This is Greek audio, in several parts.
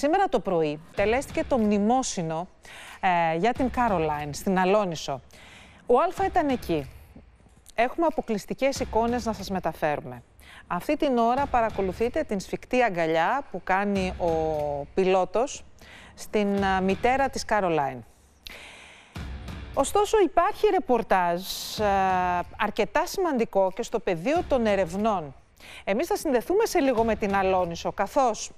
Σήμερα το πρωί τελέστηκε το μνημόσυνο ε, για την Κάρολάιν στην Αλόνισο. Ο Αλφα ήταν εκεί. Έχουμε αποκλειστικές εικόνες να σας μεταφέρουμε. Αυτή την ώρα παρακολουθείτε την σφιχτή αγκαλιά που κάνει ο πιλότος στην ε, μητέρα της Καρολάιν. Ωστόσο υπάρχει ρεπορτάζ ε, αρκετά σημαντικό και στο πεδίο των ερευνών. Εμείς θα συνδεθούμε σε λίγο με την Αλόνισο, καθώς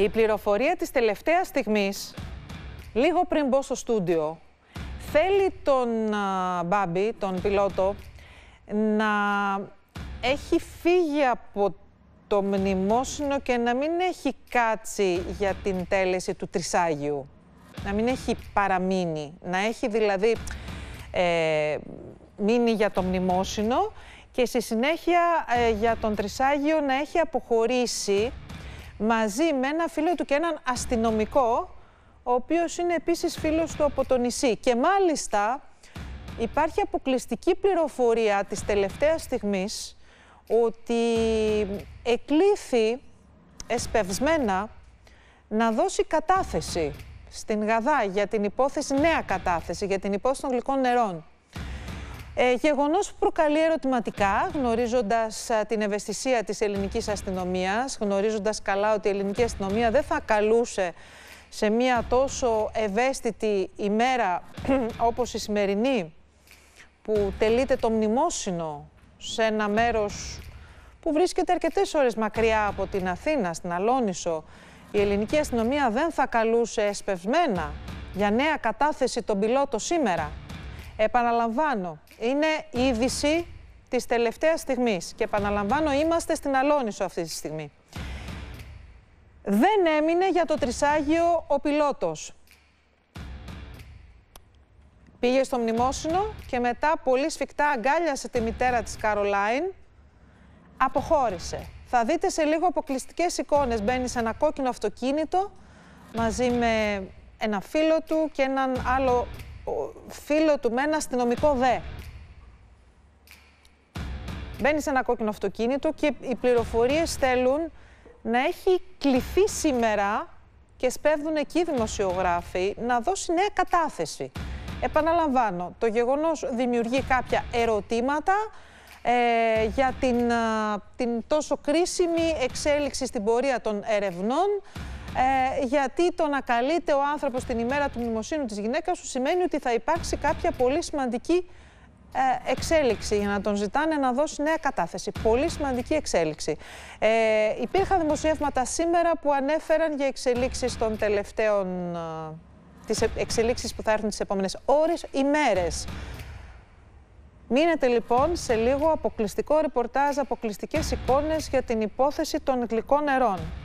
η πληροφορία της τελευταίας στιγμής, λίγο πριν μπω στο στούντιο, θέλει τον Μπάμπι, Μπάμπη, τον πιλότο, να έχει φύγει από το μνημόσυνο και να μην έχει κάτσει για την τέλεση του Τρισάγιου. Να μην έχει παραμείνει. Να έχει δηλαδή ε, μείνει για το μνημόσυνο και στη συνέχεια ε, για τον Τρισάγιο να έχει αποχωρήσει μαζί με ένα φίλο του και έναν αστυνομικό, ο οποίος είναι επίσης φίλος του από το νησί. Και μάλιστα υπάρχει αποκλειστική πληροφορία της τελευταίας στιγμής ότι εκλήθη εσπευσμένα να δώσει κατάθεση στην Γαδά για την υπόθεση, νέα κατάθεση, για την υπόθεση των γλυκών νερών. Ε, γεγονός που προκαλεί ερωτηματικά, γνωρίζοντας ε, την ευαισθησία της ελληνικής αστυνομίας, γνωρίζοντας καλά ότι η ελληνική αστυνομία δεν θα καλούσε σε μια τόσο ευαίσθητη ημέρα όπως η σημερινή, που τελείται το μνημόσυνο σε ένα μέρος που βρίσκεται αρκετές ώρες μακριά από την Αθήνα, στην Αλόνισο, η ελληνική αστυνομία δεν θα καλούσε εσπευσμένα για νέα κατάθεση των πιλότων σήμερα. Επαναλαμβάνω, είναι είδηση της τελευταίας στιγμής και επαναλαμβάνω είμαστε στην Αλόνισο αυτή τη στιγμή. Δεν έμεινε για το Τρισάγιο ο πιλότος. Πήγε στο μνημόσυνο και μετά πολύ σφιχτά αγκάλιασε τη μητέρα της Καρολάιν. Αποχώρησε. Θα δείτε σε λίγο αποκλειστικές εικόνες. Μπαίνει σε ένα κόκκινο αυτοκίνητο μαζί με ένα φίλο του και έναν άλλο φίλο του με ένα αστυνομικό δε. Μπαίνει σε ένα κόκκινο αυτοκίνητο και οι πληροφορίες θέλουν να έχει κληθεί σήμερα και σπέβδουν εκεί δημοσιογράφοι να δώσει νέα κατάθεση. Επαναλαμβάνω, το γεγονός δημιουργεί κάποια ερωτήματα ε, για την, ε, την τόσο κρίσιμη εξέλιξη στην πορεία των ερευνών ε, γιατί το να καλείται ο άνθρωπος την ημέρα του μνημοσύνου της γυναίκας σου σημαίνει ότι θα υπάρξει κάποια πολύ σημαντική ε, εξέλιξη για να τον ζητάνε να δώσει νέα κατάθεση. Πολύ σημαντική εξέλιξη. Ε, υπήρχαν δημοσιεύματα σήμερα που ανέφεραν για εξελίξεις των τελευταίων... Ε, τις εξελίξεις που θα έρθουν τις επόμενες ώρες, ημέρες. Μείνετε λοιπόν σε λίγο αποκλειστικό ρεπορτάζ, αποκλειστικές εικόνες για την υπόθεση των γλυκών νερών.